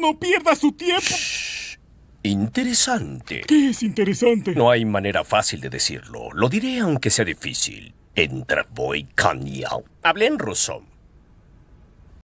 no pierda su tiempo. Interesante. ¿Qué es interesante? No hay manera fácil de decirlo. Lo diré aunque sea difícil. Entra, voy, Kanye. Hablé en ruso.